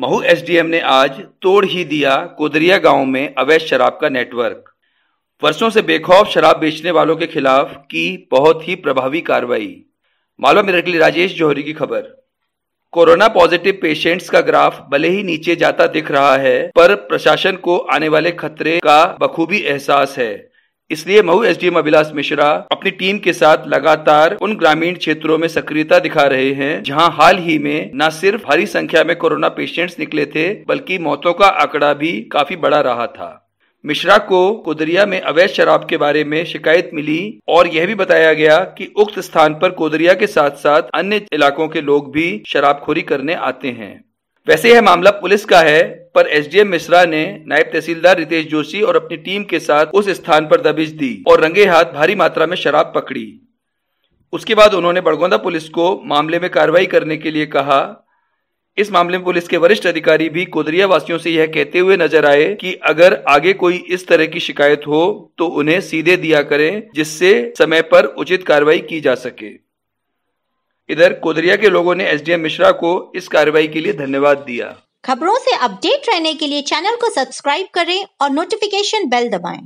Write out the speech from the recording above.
Mhow SDM ने आज तोड़ ही दिया कोदरिया गांव में अवैध शराब का नेटवर्क वर्षों से बेखौफ शराब बेचने वालों के खिलाफ की बहुत ही प्रभावी कार्रवाई मालवा मेरे के लिए राजेश जौहरी की खबर कोरोना पॉजिटिव पेशेंट्स का ग्राफ भले ही नीचे जाता दिख रहा है पर प्रशासन को आने वाले खतरे का बखूबी एहसास है इसलिए मऊ एसडीएम अभिलाष मिश्रा अपनी टीम के साथ लगातार उन ग्रामीण क्षेत्रों में सक्रियता दिखा रहे हैं जहां हाल ही में न सिर्फ भारी संख्या में कोरोना पेशेंट्स निकले थे बल्कि मौतों का आंकड़ा भी काफी बढ़ा रहा था मिश्रा को कोदरिया में अवैध शराब के बारे में शिकायत मिली और यह भी बताया गया कि उक्त स्थान पर कोदरिया के साथ साथ अन्य इलाकों के लोग भी शराबखोरी करने आते हैं वैसे यह मामला पुलिस का है पर एसडीएम मिश्रा ने नायब तहसीलदार रितेश जोशी और अपनी टीम के साथ उस स्थान पर दबिश दी और रंगे हाथ भारी मात्रा में शराब पकड़ी उसके बाद उन्होंने बड़गोंदा पुलिस को मामले में कार्रवाई करने के लिए कहा इस मामले में पुलिस के वरिष्ठ अधिकारी भी कोदरिया वासियों से यह कहते हुए नजर आए कि अगर आगे कोई इस तरह की शिकायत हो तो उन्हें सीधे दिया करें जिससे समय पर उचित कार्रवाई की जा सके इधर कोदरिया के लोगों ने एसडीएम मिश्रा को इस कार्रवाई के लिए धन्यवाद दिया खबरों से अपडेट रहने के लिए चैनल को सब्सक्राइब करें और नोटिफिकेशन बेल दबाएं।